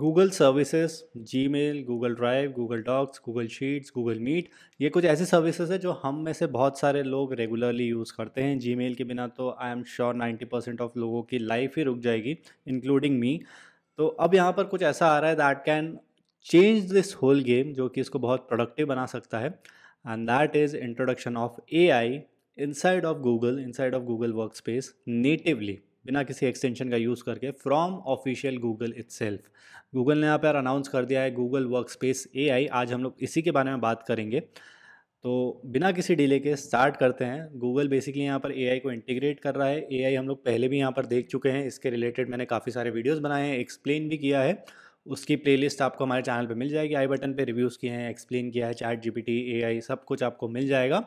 Google services Gmail Google drive Google docs Google sheets Google meet ये कुछ ऐसी services है जो हम में से बहुत सारे लोग रेगुलरली यूज़ करते हैं जी मेल के बिना तो I am sure ninety percent of लोगों की लाइफ ही रुक जाएगी इंक्लूडिंग मी तो अब यहाँ पर कुछ ऐसा आ रहा है that can change this whole game जो कि इसको बहुत प्रोडक्टिव बना सकता है and that is introduction of A I inside of Google inside of Google workspace natively बिना किसी एक्सटेंशन का यूज़ करके from official Google self Google ने यहाँ पर अनाउंस कर दिया है गूगल वर्क स्पेस ए आज हम लोग इसी के बारे में बात करेंगे तो बिना किसी डिले के स्टार्ट करते हैं गूगल बेसिकली यहाँ पर ए को इंटीग्रेट कर रहा है ए हम लोग पहले भी यहाँ पर देख चुके हैं इसके रिलेटेड मैंने काफ़ी सारे वीडियोस बनाए हैं एक्सप्लेन भी किया है उसकी प्लेलिस्ट आपको हमारे चैनल पे मिल जाएगी आई बटन पे रिव्यूज़ किए हैं एक्सप्लेन किया है चैट जीपीटी एआई सब कुछ आपको मिल जाएगा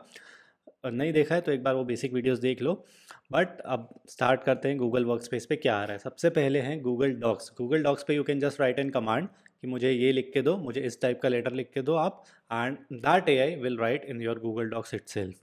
नहीं देखा है तो एक बार वो बेसिक वीडियोस देख लो बट अब स्टार्ट करते हैं गूगल वर्क स्पेस पे क्या आ रहा है सबसे पहले हैं गूगल डॉक्स गूगल डॉक्स पे you can just write an command कि मुझे ये लिख के दो मुझे इस टाइप का लेटर लिख के दो आप and that A I will write in your Google docs it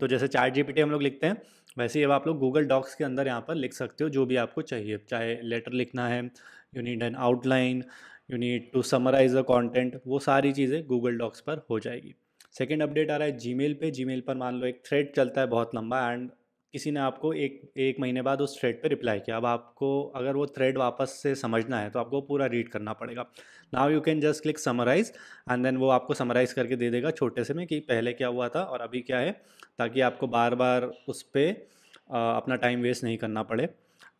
तो जैसे चार जी हम लोग लिखते हैं वैसे ही अब आप लोग गूगल डॉक्स के अंदर यहाँ पर लिख सकते हो जो भी आपको चाहिए चाहे लेटर लिखना है you need an outline you need to summarize the content वो सारी चीज़ें गूगल डॉक्स पर हो जाएगी सेकेंड अपडेट आ रहा है जी मेल पर जी मेल पर मान लो एक थ्रेड चलता है बहुत लंबा एंड किसी ने आपको एक एक महीने बाद उस थ्रेड पर रिप्लाई किया अब आपको अगर वो थ्रेड वापस से समझना है तो आपको पूरा रीड करना पड़ेगा now you can just click summarize and then वो आपको समराइज़ करके दे देगा छोटे से में कि पहले क्या हुआ था और अभी क्या है ताकि आपको बार बार उस पर अपना टाइम वेस्ट नहीं करना पड़े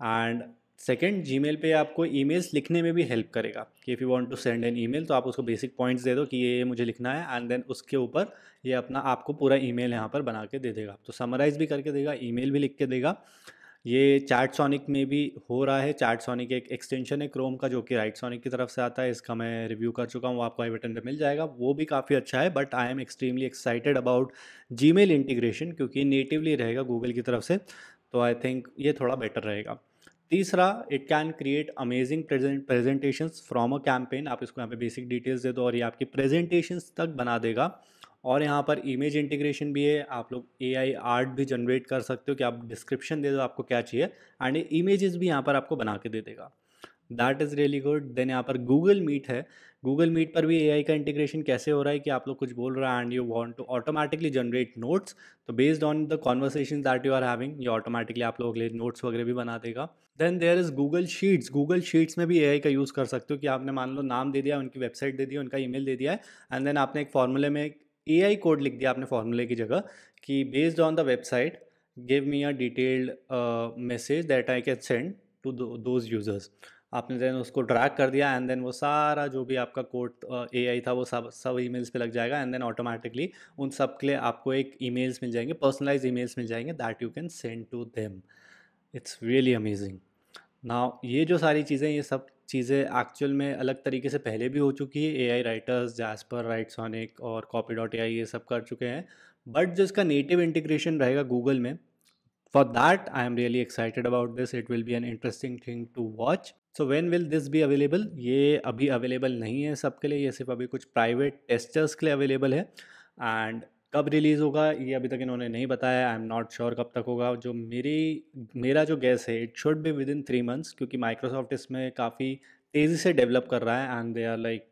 एंड सेकेंड जी मेल पर आपको मेल्स लिखने में भी हेल्प करेगा कि if you want to send an mail तो आप उसको बेसिक पॉइंट्स दे दो कि ये मुझे लिखना है एंड देन उसके ऊपर ये अपना आपको पूरा ई मेल यहाँ पर बना के दे देगा तो समराइज़ भी करके देगा मेल भी लिख के देगा ये चार्ट सोनिक में भी हो रहा है चार्ट सोनिक एक एक्सटेंशन है क्रोम का जो कि राइट सोनिक की तरफ से आता है इसका मैं रिव्यू कर चुका हूँ आपको आई बटन पर मिल जाएगा वो भी काफ़ी अच्छा है but I am extremely excited about Gmail integration क्योंकि नेटिवली रहेगा गूगल की तरफ से तो आई थिंक ये थोड़ा बेटर रहेगा तीसरा it can create amazing presentation from a campaign आप इसको यहाँ पे बेसिक डिटेल्स दे दो और ये आपकी प्रेजेंटेशन तक बना देगा और यहाँ पर इमेज इंटीग्रेशन भी है आप लोग ए आई आर्ट भी जनरेट कर सकते हो कि आप डिस्क्रिप्शन दे दो आपको क्या चाहिए एंड इमेजेस भी यहाँ पर आपको बना के दे देगा that is really good then यहाँ पर गूगल मीट है गूगल मीट पर भी ए का इंटीग्रेशन कैसे हो रहा है कि आप लोग कुछ बोल रहा है and you want to automatically generate notes तो based on the conversation that you are having ये ऑटोमेटिकली आप लोग लिए नोट्स वगैरह भी बना देगा then there is Google sheets Google sheets में भी ए का यूज़ कर सकते हो कि आपने मान लो नाम दे दिया उनकी वेबसाइट दे दी उनका ईमेल दे दिया है एंड देन आपने एक फॉर्मूले में ए आई कोड लिख दिया आपने फॉर्मूले की जगह कि based on the website give me a detailed message that I can send to those users आपने देन उसको ड्रैक कर दिया एंड देन वो सारा जो भी आपका कोड ए आई था वो सब सब ई मेल्स पर लग जाएगा एंड देन ऑटोमेटिकली उन सब के लिए आपको एक ई मेल्स मिल जाएंगे पर्सनलाइज ई मेल्स मिल जाएंगे that you can send to them it's really amazing ना ये जो सारी चीज़ें ये सब चीज़ें एक्चुअल में अलग तरीके से पहले भी हो चुकी है A I writers Jasper Writesonic और कॉपी डॉट ए आई ये सब कर चुके हैं बट जो इसका नेटिव इंटीग्रेशन रहेगा गूगल में for that i am really excited about this it will be an interesting thing to watch so when will this भी अवेलेबल ये अभी अवेलेबल नहीं है sabke लिए ये सिर्फ अभी कुछ प्राइवेट टेस्टर्स के लिए अवेलेबल है एंड कब रिलीज़ होगा ये अभी तक इन्होंने नहीं बताया आई एम नॉट श्योर कब तक होगा जो मेरी मेरा जो गैस है it should be within three months क्योंकि माइक्रोसॉफ्ट इसमें काफ़ी तेज़ी से डेवलप कर रहा है and they are like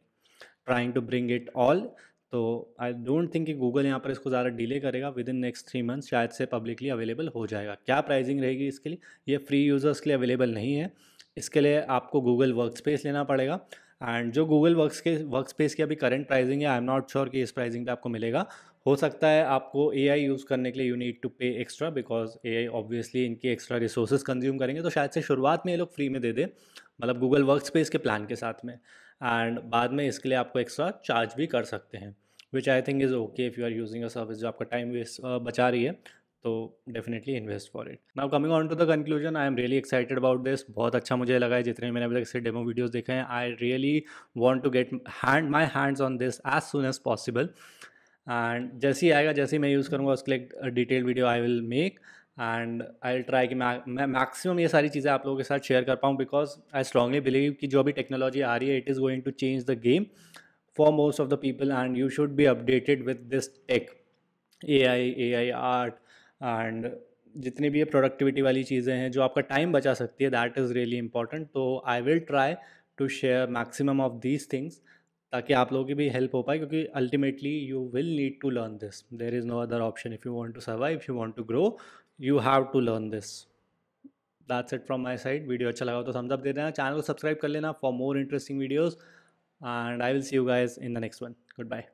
trying to bring it all तो आई डोंट थिंक कि गूगल यहाँ पर इसको ज़्यादा डिले करेगा within next three months शायद से पब्लिकली अवेलेबल हो जाएगा क्या प्राइजिंग रहेगी इसके लिए ये फ्री यूज़र्स के लिए अवेलेबल नहीं है इसके लिए आपको गूगल वर्क स्पेस लेना पड़ेगा एंड जो गूगल वर्क के वर्क स्पेस की अभी करंट प्राइजिंग है आई एम नॉट श्योर कि इस प्राइजिंग पे आपको मिलेगा हो सकता है आपको ए आई यूज़ करने के लिए you need to pay extra because A I obviously इनकी एक्स्ट्रा रिसोर्सेज कंज्यूम करेंगे तो शायद से शुरुआत में ये लोग फ्री में दे दें मतलब गूगल वर्क स्पेस के प्लान के साथ में एंड बाद में इसके लिए आपको एक्स्ट्रा चार्ज भी कर सकते हैं which I think is okay if you are using a service जो आपका टाइम वेस्ट बचा रही है तो definitely invest for it now coming on to the conclusion I am really excited about this बहुत अच्छा मुझे लगा है जितने मैंने अभी तक इससे डेमो वीडियोज़ देखे हैं I really want to get hand my hands on this as soon as possible and जैसे ही आएगा जैसे ही मैं यूज़ करूँगा उसके लिए detail video I will make and I try कि मैं मैक्सिमम ये सारी चीज़ें आप लोगों के साथ शेयर कर पाऊँ बिकॉज आई स्ट्रांगली बिलीव कि जो भी टेक्नोलॉजी आ रही है it is going to change the game for most of the people and you should be updated with this tech A I A I art and जितनी भी ये productivity वाली चीज़ें हैं जो आपका टाइम बचा सकती है दैट इज़ रियली इंपॉर्टेंट तो I will try to share maximum of these things ताकि आप लोगों की भी हेल्प हो पाए क्योंकि ultimately you will need to learn this there is no other option if you want to survive you want to grow you have to learn this that's it from my side video अच्छा लगा हो तो समझ दे देना channel को subscribe कर लेना for more interesting videos and I will see you guys in the next one. Goodbye.